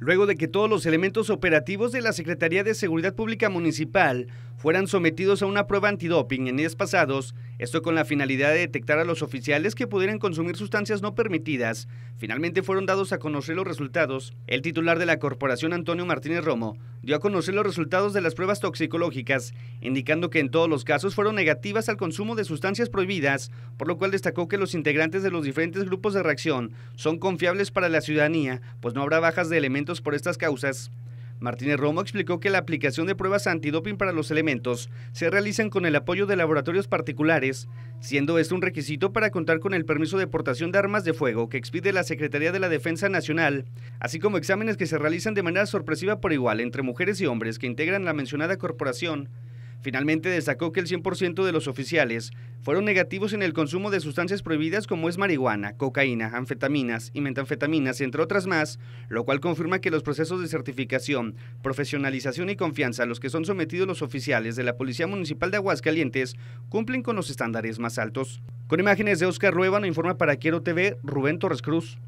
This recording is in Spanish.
Luego de que todos los elementos operativos de la Secretaría de Seguridad Pública Municipal fueran sometidos a una prueba antidoping en días pasados, esto con la finalidad de detectar a los oficiales que pudieran consumir sustancias no permitidas. Finalmente fueron dados a conocer los resultados. El titular de la corporación, Antonio Martínez Romo, dio a conocer los resultados de las pruebas toxicológicas, indicando que en todos los casos fueron negativas al consumo de sustancias prohibidas, por lo cual destacó que los integrantes de los diferentes grupos de reacción son confiables para la ciudadanía, pues no habrá bajas de elementos por estas causas. Martínez Romo explicó que la aplicación de pruebas antidoping para los elementos se realizan con el apoyo de laboratorios particulares, siendo esto un requisito para contar con el permiso de portación de armas de fuego que expide la Secretaría de la Defensa Nacional, así como exámenes que se realizan de manera sorpresiva por igual entre mujeres y hombres que integran la mencionada corporación Finalmente destacó que el 100% de los oficiales fueron negativos en el consumo de sustancias prohibidas como es marihuana, cocaína, anfetaminas y metanfetaminas, entre otras más, lo cual confirma que los procesos de certificación, profesionalización y confianza a los que son sometidos los oficiales de la Policía Municipal de Aguascalientes cumplen con los estándares más altos. Con imágenes de Oscar nos informa para Quiero TV Rubén Torres Cruz.